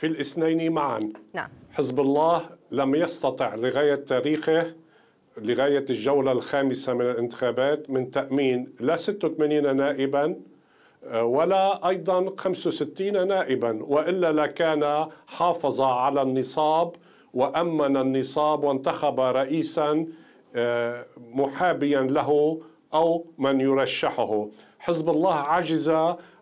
في الاثنين معا نعم. حزب الله لم يستطع لغاية تاريخه لغاية الجولة الخامسة من الانتخابات من تأمين لا 86 نائبا آه، ولا أيضا 65 نائبا وإلا لكان حافظ على النصاب وأمن النصاب وانتخب رئيسا آه، محابيا له أو من يرشحه حزب الله عجز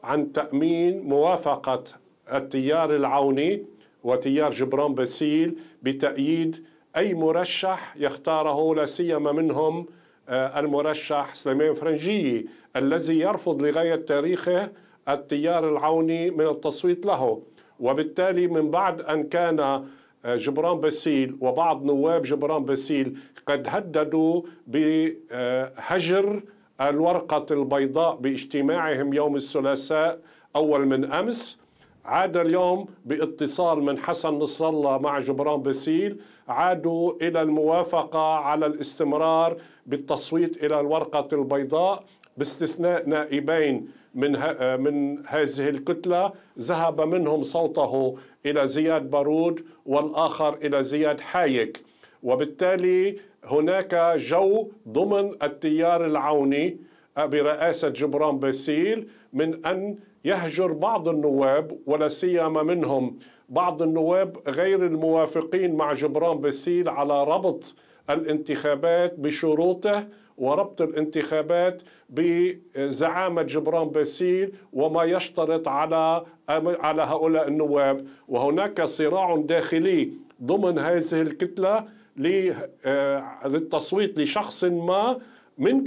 عن تأمين موافقة التيار العوني وتيار جبران باسيل بتأييد أي مرشح يختاره لا سيما منهم آه، المرشح سليمان فرنجية الذي يرفض لغاية تاريخه التيار العوني من التصويت له وبالتالي من بعد أن كان آه، جبران باسيل وبعض نواب جبران باسيل قد هددوا بهجر الورقة البيضاء باجتماعهم يوم الثلاثاء أول من أمس عاد اليوم باتصال من حسن نصر الله مع جبران باسيل عادوا الى الموافقه على الاستمرار بالتصويت الى الورقه البيضاء باستثناء نائبين من من هذه الكتله ذهب منهم صوته الى زياد بارود والاخر الى زياد حايك وبالتالي هناك جو ضمن التيار العوني برئاسه جبران باسيل من ان يهجر بعض النواب ولا سيما منهم بعض النواب غير الموافقين مع جبران باسيل على ربط الانتخابات بشروطه وربط الانتخابات بزعامة جبران باسيل وما يشترط على على هؤلاء النواب وهناك صراع داخلي ضمن هذه الكتلة آه، للتصويت لشخص ما من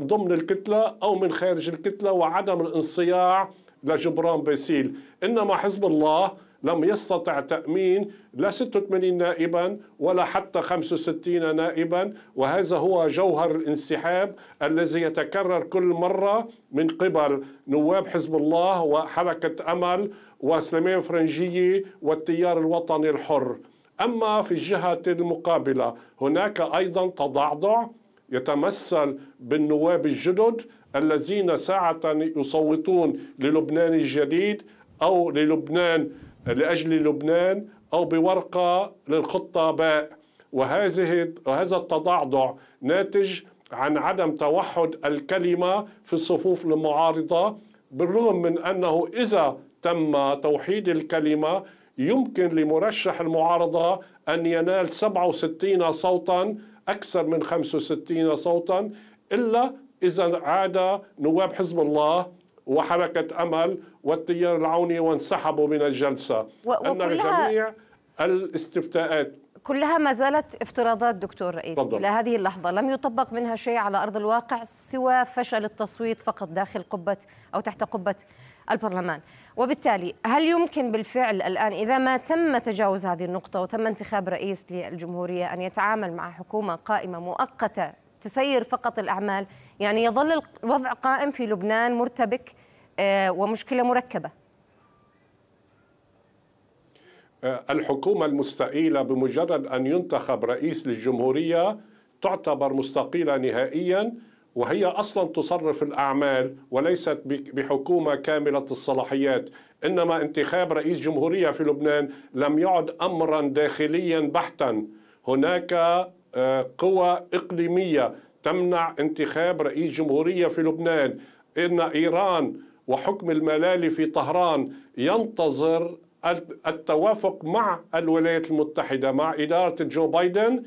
ضمن الكتلة أو من خارج الكتلة وعدم الانصياع لجبران باسيل إنما حزب الله لم يستطع تأمين لا 86 نائبا ولا حتى 65 نائبا وهذا هو جوهر الانسحاب الذي يتكرر كل مرة من قبل نواب حزب الله وحركة أمل وسليمان فرنجية والتيار الوطني الحر أما في الجهة المقابلة هناك أيضا تضعضع يتمثل بالنواب الجدد الذين ساعة يصوتون للبنان الجديد أو للبنان لأجل لبنان أو بورقة للخطة باء وهذه وهذا التضعضع ناتج عن عدم توحد الكلمة في الصفوف المعارضة بالرغم من أنه إذا تم توحيد الكلمة يمكن لمرشح المعارضة أن ينال 67 صوتا أكثر من 65 صوتا إلا إذا عاد نواب حزب الله وحركة أمل والتيار العوني وانسحبوا من الجلسة و... أن جميع الاستفتاءات كلها ما زالت افتراضات دكتور رئيس إلى هذه اللحظة لم يطبق منها شيء على أرض الواقع سوى فشل التصويت فقط داخل قبة أو تحت قبة البرلمان وبالتالي هل يمكن بالفعل الآن إذا ما تم تجاوز هذه النقطة وتم انتخاب رئيس للجمهورية أن يتعامل مع حكومة قائمة مؤقتة تسير فقط الأعمال يعني يظل الوضع قائم في لبنان مرتبك آه، ومشكلة مركبة آه، الحكومة المستقيلة بمجرد أن ينتخب رئيس للجمهورية تعتبر مستقيلة نهائياً وهي اصلا تصرف الاعمال وليست بحكومه كامله الصلاحيات، انما انتخاب رئيس جمهوريه في لبنان لم يعد امرا داخليا بحتا، هناك آه، قوى إقليمية تمنع انتخاب رئيس جمهورية في لبنان إن إيران وحكم الملالي في طهران ينتظر التوافق مع الولايات المتحدة مع إدارة جو بايدن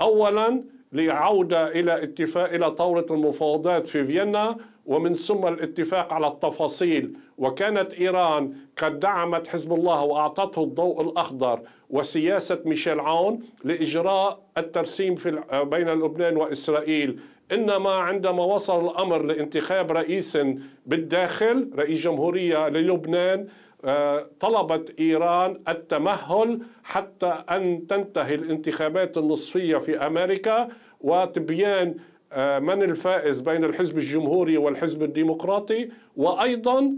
أولاً لعودة إلى اتفاق إلى طاولة المفاوضات في فيينا ومن ثم الاتفاق على التفاصيل وكانت إيران قد دعمت حزب الله وأعطته الضوء الأخضر وسياسة ميشيل عون لإجراء الترسيم في بين لبنان وإسرائيل إنما عندما وصل الأمر لانتخاب رئيس بالداخل رئيس جمهورية للبنان آه، طلبت إيران التمهل حتى أن تنتهي الانتخابات النصفية في أمريكا وتبيان آه، من الفائز بين الحزب الجمهوري والحزب الديمقراطي وأيضا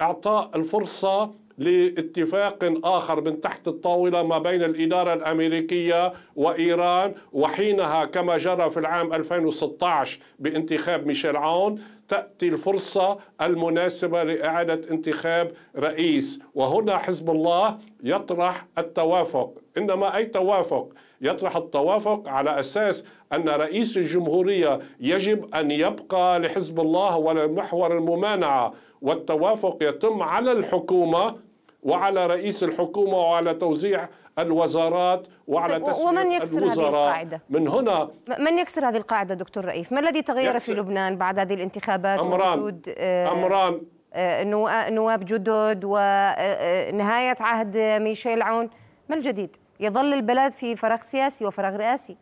إعطاء الفرصة لاتفاق آخر من تحت الطاولة ما بين الإدارة الأمريكية وإيران وحينها كما جرى في العام 2016 بانتخاب ميشيل عون تأتي الفرصة المناسبة لإعادة انتخاب رئيس وهنا حزب الله يطرح التوافق إنما أي توافق يطرح التوافق على أساس أن رئيس الجمهورية يجب أن يبقى لحزب الله ولا محور الممانعة والتوافق يتم على الحكومة وعلى رئيس الحكومة وعلى توزيع الوزارات وعلى طيب، تسمية ومن يكسر الوزراء هذه القاعدة؟ من هنا من يكسر هذه القاعدة دكتور رئيف؟ ما الذي تغير في لبنان بعد هذه الانتخابات أمران وجود أمران آه، آه، نواب جدد ونهاية آه، عهد ميشيل عون ما الجديد؟ يظل البلد في فراغ سياسي وفراغ رئاسي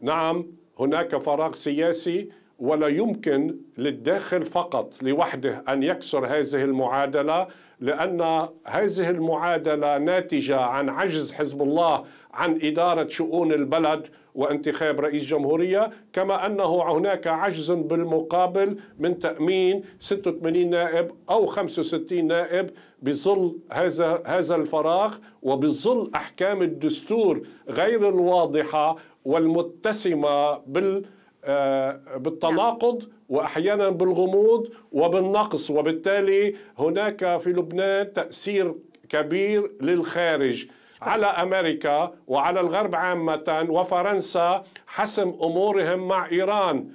نعم هناك فراغ سياسي ولا يمكن للداخل فقط لوحده ان يكسر هذه المعادله لان هذه المعادله ناتجه عن عجز حزب الله عن اداره شؤون البلد وانتخاب رئيس جمهوريه كما انه هناك عجز بالمقابل من تامين 86 نائب او 65 نائب بظل هذا هذا الفراغ وبظل احكام الدستور غير الواضحه والمتسمه بال آه، بالتناقض نعم. واحيانا بالغموض وبالنقص وبالتالي هناك في لبنان تاثير كبير للخارج على امريكا وعلى الغرب عامه وفرنسا حسم امورهم مع ايران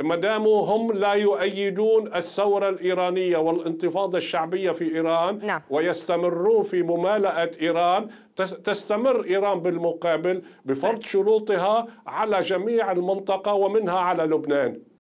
ما داموا هم لا يؤيدون الثورة الإيرانية والانتفاضة الشعبية في إيران نعم. ويستمرون في ممالأة إيران تستمر إيران بالمقابل بفرض شروطها على جميع المنطقة ومنها على لبنان